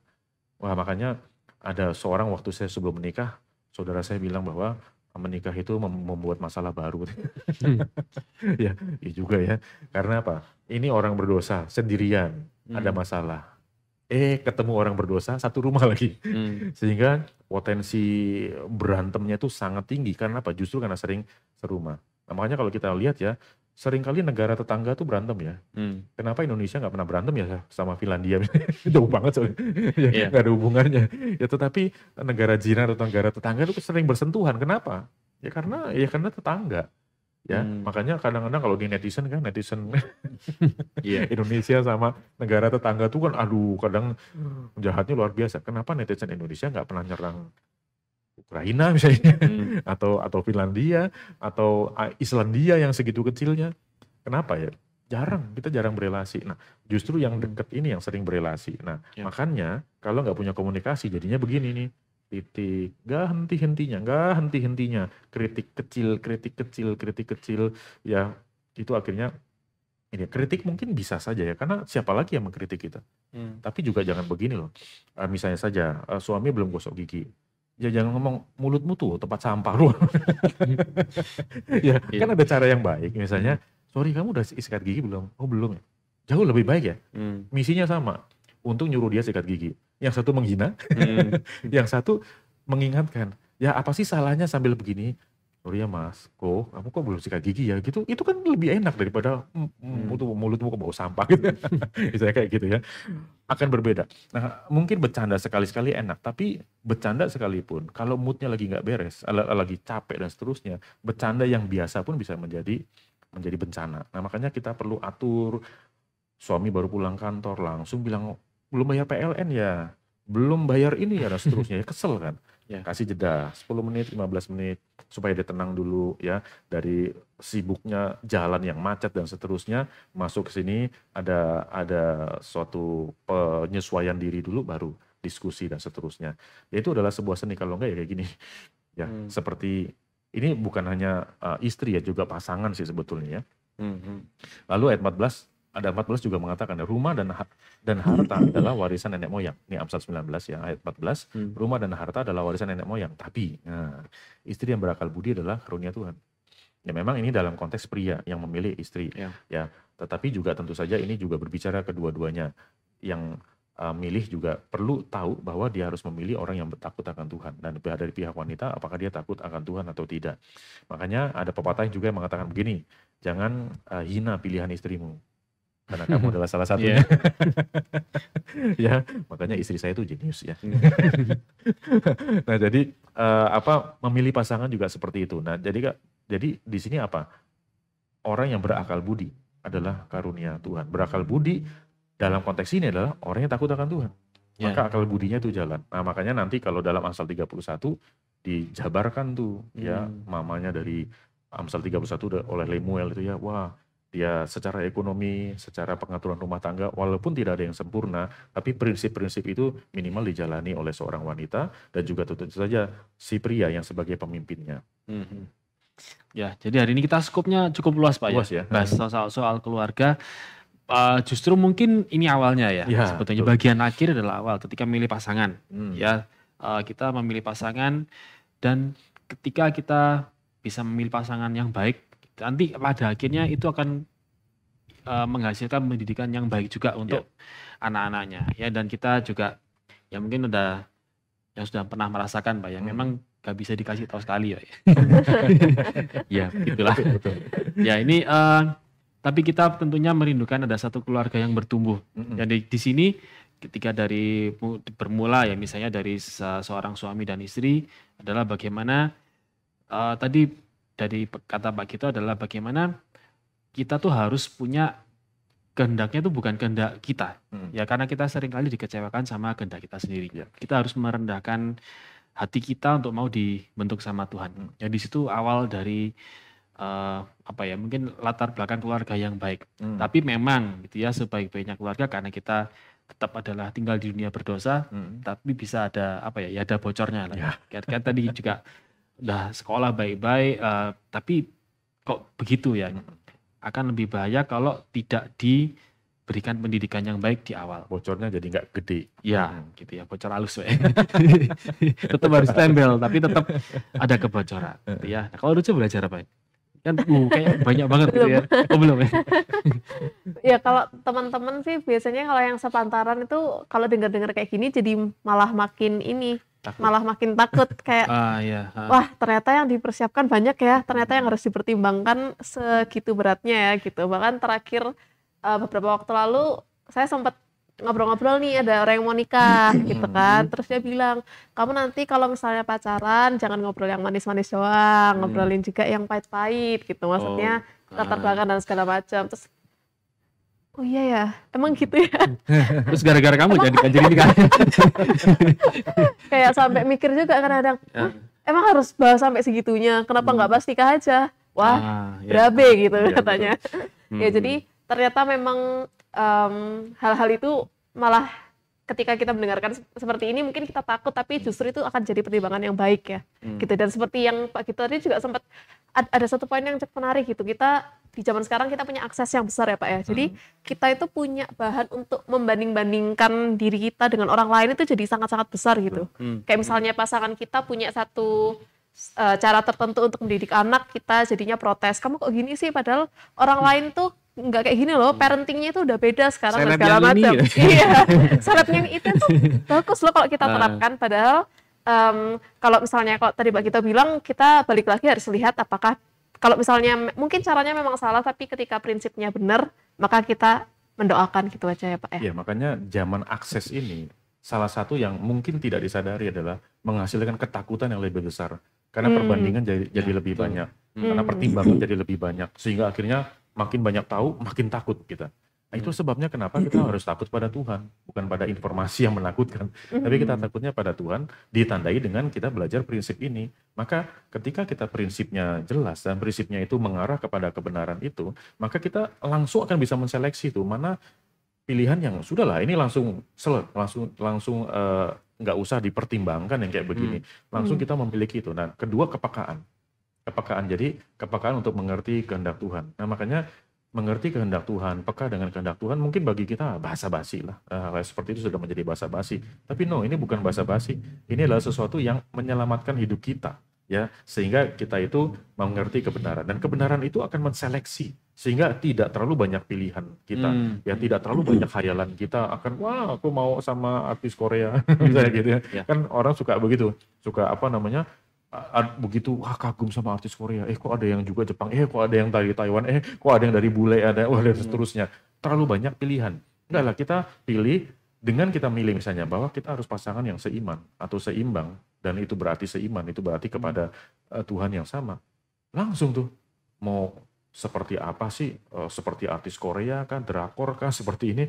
Wah makanya ada seorang waktu saya sebelum menikah, saudara saya bilang bahwa menikah itu membuat masalah baru. Hmm. Ya, iya ya, ya juga ya. Karena apa? Ini orang berdosa sendirian, hmm. ada masalah. Eh, ketemu orang berdosa satu rumah lagi. Hmm. Sehingga potensi berantemnya itu sangat tinggi karena apa? Justru karena sering serumah. Nah, makanya kalau kita lihat ya, seringkali negara tetangga tuh berantem ya. Hmm. Kenapa Indonesia nggak pernah berantem ya sama Finlandia? Jauh banget soalnya, ya, yeah. gak ada hubungannya. Ya tetapi negara jiran atau negara tetangga itu sering bersentuhan. Kenapa? Ya karena ya karena tetangga. Ya, hmm. makanya kadang-kadang kalau di netizen kan netizen yeah. Indonesia sama negara tetangga tuh kan aduh kadang jahatnya luar biasa. Kenapa netizen Indonesia nggak pernah nyerang Ukraina misalnya hmm. atau atau Finlandia atau ah, Islandia yang segitu kecilnya. Kenapa ya? Jarang, kita jarang berrelasi. Nah, justru yang deket ini yang sering berrelasi. Nah, ya. makanya kalau nggak punya komunikasi jadinya begini nih titik gak henti hentinya gak henti hentinya kritik kecil kritik kecil kritik kecil ya itu akhirnya ini kritik mungkin bisa saja ya karena siapa lagi yang mengkritik kita hmm. tapi juga jangan begini loh ah, misalnya saja ah, suami belum gosok gigi ya jangan ngomong mulutmu tuh tempat sampah lu. ya, iya. kan ada cara yang baik misalnya, hmm. sorry kamu udah sikat gigi belum? Oh belum ya. Jauh lebih baik ya. Hmm. Misinya sama. Untuk nyuruh dia sikat gigi. Yang satu menghina, hmm. yang satu mengingatkan. Ya apa sih salahnya sambil begini? oh iya mas kok kamu kok belum sikat gigi ya gitu itu kan lebih enak daripada mm, mulut mulutmu kok bau sampah gitu misalnya kayak gitu ya akan berbeda nah mungkin bercanda sekali sekali enak tapi bercanda sekalipun kalau moodnya lagi nggak beres lagi capek dan seterusnya bercanda yang biasa pun bisa menjadi menjadi bencana nah makanya kita perlu atur suami baru pulang kantor langsung bilang belum bayar PLN ya belum bayar ini ya dan seterusnya ya kesel kan Ya. Kasih jeda 10 menit, 15 menit supaya dia tenang dulu ya dari sibuknya jalan yang macet dan seterusnya masuk ke sini ada ada suatu penyesuaian diri dulu baru diskusi dan seterusnya. Ya itu adalah sebuah seni kalau enggak ya kayak gini. Ya, hmm. seperti ini bukan hanya uh, istri ya juga pasangan sih sebetulnya ya. Hmm. hmm. Lalu ayat 14 ada 14 juga mengatakan ya, rumah dan dan harta adalah warisan nenek moyang. Ini Amsal 19 ya ayat 14. Hmm. Rumah dan harta adalah warisan nenek moyang. Tapi nah, istri yang berakal budi adalah karunia Tuhan. Ya memang ini dalam konteks pria yang memilih istri ya. ya. Tetapi juga tentu saja ini juga berbicara kedua-duanya. Yang uh, milih juga perlu tahu bahwa dia harus memilih orang yang takut akan Tuhan dan dari pihak wanita apakah dia takut akan Tuhan atau tidak. Makanya ada pepatah yang juga yang mengatakan begini, jangan uh, hina pilihan istrimu karena kamu adalah salah satunya. Yeah. ya, makanya istri saya itu jenius ya. Iya. nah, jadi uh, apa memilih pasangan juga seperti itu. Nah, jadi kak jadi di sini apa? Orang yang berakal budi adalah karunia Tuhan. Berakal budi dalam konteks ini adalah orang yang takut akan Tuhan. Yeah. Maka akal budinya itu jalan. Nah, makanya nanti kalau dalam Amsal 31 dijabarkan tuh ya, hmm. ya mamanya dari Amsal 31 oleh Lemuel itu ya, wah ya secara ekonomi, secara pengaturan rumah tangga, walaupun tidak ada yang sempurna, tapi prinsip-prinsip itu minimal dijalani oleh seorang wanita dan juga tentu saja si pria yang sebagai pemimpinnya. Mm -hmm. Ya, jadi hari ini kita skopnya cukup luas Pak ya? luas, ya, ya. bahas soal, soal keluarga. Uh, justru mungkin ini awalnya ya, ya sebetulnya betul. bagian akhir adalah awal ketika memilih pasangan. Hmm. Ya, uh, kita memilih pasangan dan ketika kita bisa memilih pasangan yang baik, nanti pada akhirnya itu akan uh, menghasilkan pendidikan yang baik juga ya. untuk yeah. anak-anaknya ya dan kita juga ya mungkin udah yang sudah pernah merasakan pak ya hmm. memang gak bisa dikasih tahu sekali ya ya gitulah betul, ya ini uh, tapi kita tentunya merindukan ada satu keluarga yang bertumbuh mm-hmm. jadi di sini ketika dari bermula ya misalnya dari seorang suami dan istri adalah bagaimana uh, tadi dari kata Pak Gito adalah bagaimana kita tuh harus punya kehendaknya tuh bukan kehendak kita hmm. ya karena kita seringkali dikecewakan sama kehendak kita sendiri ya. kita harus merendahkan hati kita untuk mau dibentuk sama Tuhan hmm. ya di situ awal dari uh, apa ya mungkin latar belakang keluarga yang baik hmm. tapi memang gitu ya sebaik-baiknya keluarga karena kita tetap adalah tinggal di dunia berdosa hmm. tapi bisa ada apa ya ya ada bocornya lah ya. kan, kan tadi juga udah sekolah baik-baik uh, tapi kok begitu ya hmm akan lebih bahaya kalau tidak diberikan pendidikan yang baik di awal. Bocornya jadi nggak gede. Ya, hmm. gitu ya, bocor halus. tetap harus tempel, tapi tetap ada kebocoran. Gitu ya. Nah, kalau lucu belajar apa? kan uh, kayak banyak banget gitu ya iya. oh belum ya ya kalau teman-teman sih biasanya kalau yang sepantaran itu kalau dengar-dengar kayak gini jadi malah makin ini takut. malah makin takut kayak uh, iya, uh. wah ternyata yang dipersiapkan banyak ya ternyata yang harus dipertimbangkan segitu beratnya ya gitu bahkan terakhir uh, beberapa waktu lalu saya sempat ngobrol-ngobrol nih ada orang yang mau nikah hmm. gitu kan terus dia bilang kamu nanti kalau misalnya pacaran jangan ngobrol yang manis-manis doang hmm. ngobrolin juga yang pahit-pahit gitu maksudnya oh, latar ah. belakang dan segala macam terus Oh iya ya, emang gitu ya. Terus gara-gara kamu jadi kan jadi kan. Kayak sampai mikir juga kadang ada, ya. emang harus bahas sampai segitunya, kenapa nggak hmm. bahas nikah aja? Wah, ah, ya. berabe ah, gitu ya, katanya. Hmm. Ya jadi hmm. ternyata memang mmm, hal-hal um, hal -hal itu malah ketika kita mendengarkan seperti ini mungkin kita takut tapi justru itu akan jadi pertimbangan yang baik ya hmm. gitu dan seperti yang Pak Gito tadi juga sempat ada satu poin yang cukup menarik gitu kita di zaman sekarang kita punya akses yang besar ya Pak ya jadi hmm. kita itu punya bahan untuk membanding-bandingkan diri kita dengan orang lain itu jadi sangat-sangat besar gitu hmm. kayak misalnya hmm. pasangan kita punya satu eh, cara tertentu untuk mendidik anak kita jadinya protes kamu kok gini sih padahal orang hmm. lain tuh nggak kayak gini loh parentingnya itu udah beda sekarang Selep segala macam ya? iya seleb yang itu tuh bagus loh kalau kita nah. terapkan padahal um, kalau misalnya kalau tadi mbak kita bilang kita balik lagi harus lihat apakah kalau misalnya mungkin caranya memang salah tapi ketika prinsipnya benar maka kita mendoakan gitu aja ya pak ya. Iya ya makanya zaman akses ini salah satu yang mungkin tidak disadari adalah menghasilkan ketakutan yang lebih besar karena hmm. perbandingan jadi, jadi iya, lebih banyak hmm. karena pertimbangan jadi lebih banyak sehingga akhirnya makin banyak tahu makin takut kita nah, itu hmm. sebabnya kenapa kita harus takut pada Tuhan bukan pada informasi yang menakutkan tapi kita hmm. takutnya pada Tuhan ditandai dengan kita belajar prinsip ini maka ketika kita prinsipnya jelas dan prinsipnya itu mengarah kepada kebenaran itu maka kita langsung akan bisa menseleksi itu mana pilihan yang sudahlah ini langsung selet, langsung langsung uh, nggak usah dipertimbangkan yang kayak begini. Hmm. Langsung kita memiliki itu. Nah, kedua kepekaan kepekaan. Jadi kepekaan untuk mengerti kehendak Tuhan. Nah makanya mengerti kehendak Tuhan, peka dengan kehendak Tuhan, mungkin bagi kita bahasa basi lah. Eh, hal seperti itu sudah menjadi bahasa basi. Tapi no, ini bukan bahasa basi. Ini adalah sesuatu yang menyelamatkan hidup kita. ya Sehingga kita itu mengerti kebenaran. Dan kebenaran itu akan menseleksi. Sehingga tidak terlalu banyak pilihan kita. Hmm. Ya tidak terlalu banyak khayalan kita akan, wah aku mau sama artis Korea. misalnya gitu ya. ya. Kan orang suka begitu. Suka apa namanya, begitu wah kagum sama artis Korea eh kok ada yang juga Jepang eh kok ada yang dari Taiwan eh kok ada yang dari bule ada wah dan hmm. seterusnya terlalu banyak pilihan enggak lah kita pilih dengan kita milih misalnya bahwa kita harus pasangan yang seiman atau seimbang dan itu berarti seiman itu berarti hmm. kepada uh, Tuhan yang sama langsung tuh mau seperti apa sih uh, seperti artis Korea kan drakor kan seperti ini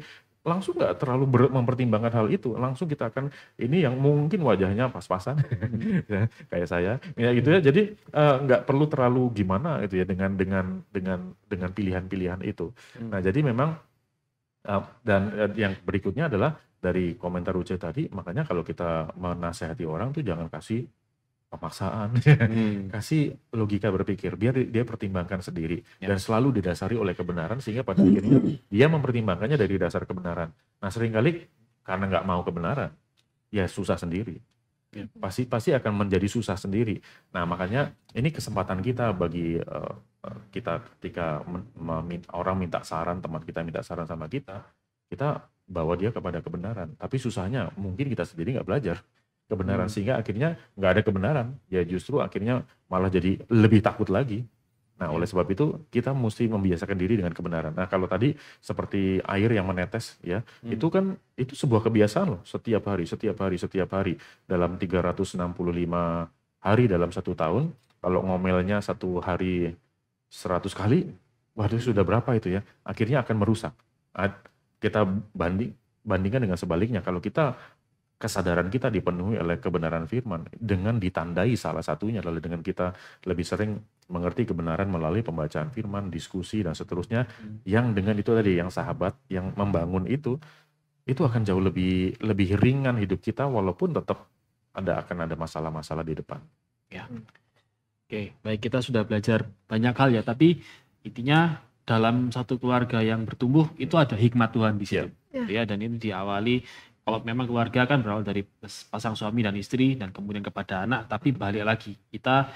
langsung nggak terlalu ber- mempertimbangkan hal itu langsung kita akan ini yang mungkin wajahnya pas-pasan ya, kayak saya ya gitu ya jadi eh, nggak uh, perlu terlalu gimana gitu ya dengan dengan dengan dengan pilihan-pilihan itu hmm. nah jadi memang uh, dan uh, yang berikutnya adalah dari komentar Uce tadi makanya kalau kita menasehati orang tuh jangan kasih paksaan hmm. kasih logika berpikir biar dia pertimbangkan sendiri ya. dan selalu didasari oleh kebenaran sehingga pada akhirnya dia mempertimbangkannya dari dasar kebenaran nah seringkali karena nggak mau kebenaran ya susah sendiri ya. pasti pasti akan menjadi susah sendiri nah makanya ini kesempatan kita bagi uh, kita ketika meminta, orang minta saran teman kita minta saran sama kita kita bawa dia kepada kebenaran tapi susahnya mungkin kita sendiri nggak belajar kebenaran hmm. sehingga akhirnya nggak ada kebenaran ya justru akhirnya malah jadi lebih takut lagi nah ya. oleh sebab itu kita mesti membiasakan diri dengan kebenaran nah kalau tadi seperti air yang menetes ya hmm. itu kan itu sebuah kebiasaan loh setiap hari setiap hari setiap hari dalam 365 hari dalam satu tahun kalau ngomelnya satu hari 100 kali waduh sudah berapa itu ya akhirnya akan merusak kita banding bandingkan dengan sebaliknya kalau kita kesadaran kita dipenuhi oleh kebenaran firman dengan ditandai salah satunya adalah dengan kita lebih sering mengerti kebenaran melalui pembacaan firman, diskusi dan seterusnya hmm. yang dengan itu tadi yang sahabat yang membangun itu itu akan jauh lebih lebih ringan hidup kita walaupun tetap ada akan ada masalah-masalah di depan. Ya. Oke, baik kita sudah belajar banyak hal ya, tapi intinya dalam satu keluarga yang bertumbuh itu ada hikmat Tuhan di situ. Ya. ya iya, dan ini diawali kalau memang keluarga kan berawal dari pasang suami dan istri dan kemudian kepada anak tapi balik lagi kita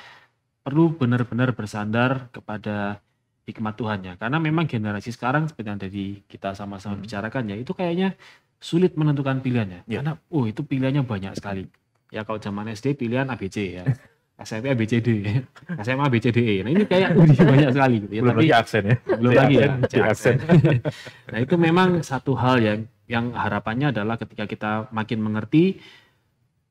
perlu benar-benar bersandar kepada hikmat Tuhan ya karena memang generasi sekarang seperti yang tadi kita sama-sama hmm. bicarakan ya itu kayaknya sulit menentukan pilihannya ya. karena oh itu pilihannya banyak sekali ya kalau zaman SD pilihan ABC ya SMP ABCD SMA ABCDE nah ini kayak banyak sekali gitu ya belum tapi lagi aksen ya belum lagi ya. aksen. ya aksen. aksen nah itu memang satu hal yang yang harapannya adalah ketika kita makin mengerti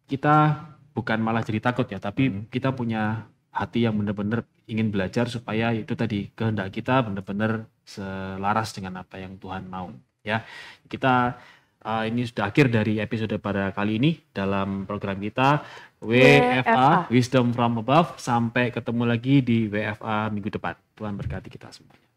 kita bukan malah jadi takut ya tapi hmm. kita punya hati yang benar-benar ingin belajar supaya itu tadi kehendak kita benar-benar selaras dengan apa yang Tuhan mau ya kita uh, ini sudah akhir dari episode pada kali ini dalam program kita WFA, Wisdom from Above sampai ketemu lagi di WFA minggu depan Tuhan berkati kita semua.